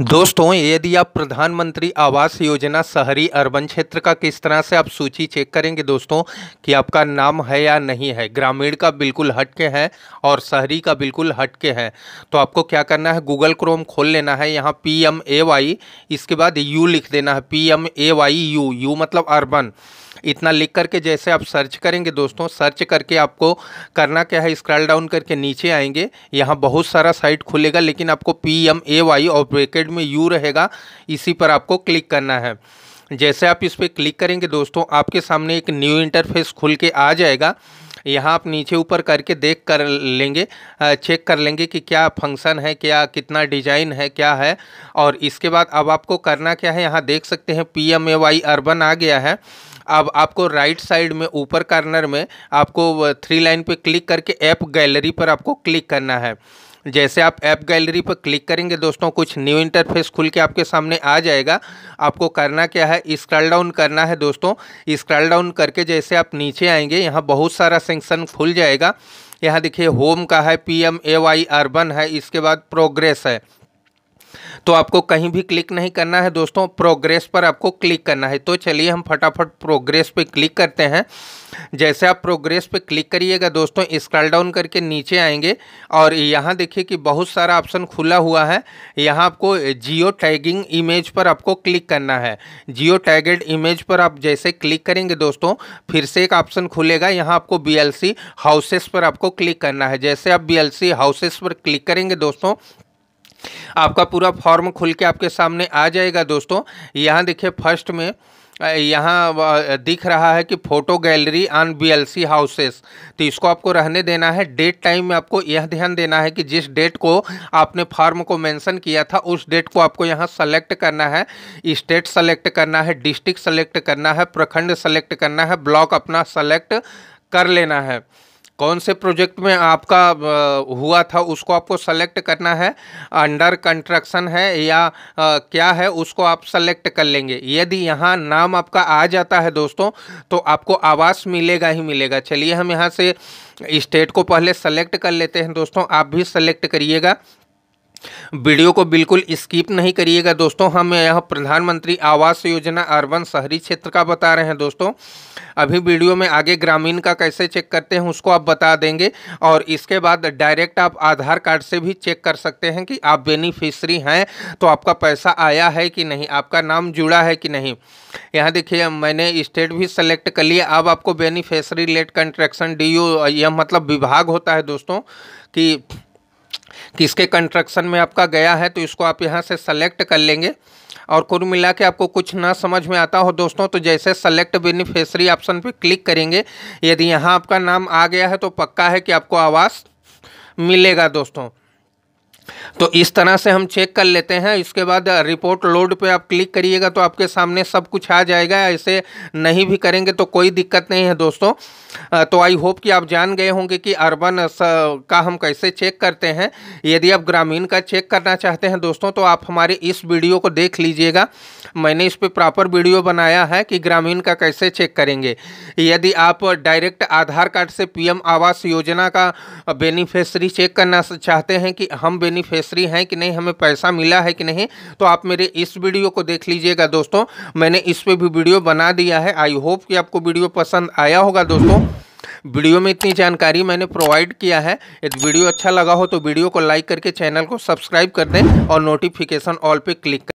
दोस्तों यदि आप प्रधानमंत्री आवास योजना शहरी अर्बन क्षेत्र का किस तरह से आप सूची चेक करेंगे दोस्तों कि आपका नाम है या नहीं है ग्रामीण का बिल्कुल हटके है और शहरी का बिल्कुल हट के है तो आपको क्या करना है गूगल क्रोम खोल लेना है यहाँ पी एम ए वाई इसके बाद यू लिख देना है P M A Y U U मतलब अर्बन इतना लिख करके जैसे आप सर्च करेंगे दोस्तों सर्च करके आपको करना क्या है स्क्रॉल डाउन करके नीचे आएंगे यहाँ बहुत सारा साइट खुलेगा लेकिन आपको पी एम ए वाई और ब्रेकेट साइड में यू रहेगा इसी पर आपको क्लिक करना है जैसे आप इस पर क्लिक करेंगे दोस्तों आपके सामने एक न्यू इंटरफेस खुल के आ जाएगा यहाँ आप नीचे ऊपर करके देख कर लेंगे चेक कर लेंगे कि क्या फंक्शन है क्या कितना डिजाइन है क्या है और इसके बाद अब आपको करना क्या है यहाँ देख सकते हैं P M A Y urban आ गया है अब आपको राइट साइड में ऊपर कार्नर में आपको थ्री लाइन पे क्लिक करके ऐप गैलरी पर आपको क्लिक करना है जैसे आप ऐप गैलरी पर क्लिक करेंगे दोस्तों कुछ न्यू इंटरफेस खुल के आपके सामने आ जाएगा आपको करना क्या है स्क्रॉल डाउन करना है दोस्तों स्क्रॉल डाउन करके जैसे आप नीचे आएंगे यहाँ बहुत सारा सेंक्शन खुल जाएगा यहाँ देखिए होम का है P M A Y urban है इसके बाद प्रोग्रेस है तो आपको कहीं भी क्लिक नहीं करना है दोस्तों प्रोग्रेस पर आपको क्लिक करना है तो चलिए हम फटाफट प्रोग्रेस पे क्लिक करते हैं जैसे आप प्रोग्रेस पे क्लिक करिएगा दोस्तों स्क्रॉल डाउन करके नीचे आएंगे और यहाँ देखिए कि बहुत सारा ऑप्शन खुला हुआ है यहाँ आपको जियो टैगिंग इमेज पर आपको क्लिक करना है जियो टैगेड इमेज पर आप जैसे क्लिक करेंगे दोस्तों फिर से एक ऑप्शन खुलेगा यहाँ आपको बी हाउसेस पर आपको क्लिक करना है जैसे आप बी हाउसेस पर क्लिक करेंगे दोस्तों आपका पूरा फॉर्म खुल के आपके सामने आ जाएगा दोस्तों यहाँ देखिए फर्स्ट में यहाँ दिख रहा है कि photo gallery on BLC houses तो इसको आपको रहने देना है डेट टाइम में आपको यह ध्यान देना है कि जिस डेट को आपने फॉर्म को मेंशन किया था उस डेट को आपको यहाँ सेलेक्ट करना है स्टेट सेलेक्ट करना है डिस्ट्रिक्ट सेलेक्ट करना है प्रखंड सेलेक्ट करना है ब्लॉक अपना सेलेक्ट कर लेना है कौन से प्रोजेक्ट में आपका हुआ था उसको आपको सेलेक्ट करना है अंडर कंस्ट्रक्शन है या क्या है उसको आप सेलेक्ट कर लेंगे यदि यहाँ नाम आपका आ जाता है दोस्तों तो आपको आवास मिलेगा ही मिलेगा चलिए हम यहाँ से स्टेट को पहले सेलेक्ट कर लेते हैं दोस्तों आप भी सेलेक्ट करिएगा वीडियो को बिल्कुल स्किप नहीं करिएगा दोस्तों हम यह प्रधानमंत्री आवास योजना अर्बन शहरी क्षेत्र का बता रहे हैं दोस्तों अभी वीडियो में आगे ग्रामीण का कैसे चेक करते हैं उसको आप बता देंगे और इसके बाद डायरेक्ट आप आधार कार्ड से भी चेक कर सकते हैं कि आप बेनिफिशरी हैं तो आपका पैसा आया है कि नहीं आपका नाम जुड़ा है कि नहीं यहाँ देखिए मैंने स्टेट भी सेलेक्ट कर लिया अब आपको बेनिफिशरी लेट कंट्रैक्शन डी यह मतलब विभाग होता है दोस्तों कि कि इसके कंस्ट्रक्शन में आपका गया है तो इसको आप यहाँ से सेलेक्ट कर लेंगे और कुल मिला के आपको कुछ ना समझ में आता हो दोस्तों तो जैसे सेलेक्ट बेनिफिशरी ऑप्शन पर क्लिक करेंगे यदि यहाँ आपका नाम आ गया है तो पक्का है कि आपको आवास मिलेगा दोस्तों तो इस तरह से हम चेक कर लेते हैं इसके बाद रिपोर्ट लोड पे आप क्लिक करिएगा तो आपके सामने सब कुछ आ जाएगा ऐसे नहीं भी करेंगे तो कोई दिक्कत नहीं है दोस्तों तो आई होप कि आप जान गए होंगे कि अर्बन का हम कैसे चेक करते हैं यदि आप ग्रामीण का चेक करना चाहते हैं दोस्तों तो आप हमारे इस वीडियो को देख लीजिएगा मैंने इस पर प्रॉपर वीडियो बनाया है कि ग्रामीण का कैसे चेक करेंगे यदि आप डायरेक्ट आधार कार्ड से पी आवास योजना का बेनिफिशरी चेक करना चाहते हैं कि हम बेनि बेनिफिशरी हैं कि नहीं हमें पैसा मिला है कि नहीं तो आप मेरे इस वीडियो को देख लीजिएगा दोस्तों मैंने इस पर भी वीडियो बना दिया है आई होप कि आपको वीडियो पसंद आया होगा दोस्तों वीडियो में इतनी जानकारी मैंने प्रोवाइड किया है यदि वीडियो अच्छा लगा हो तो वीडियो को लाइक करके चैनल को सब्सक्राइब कर दें और नोटिफिकेशन ऑल पर क्लिक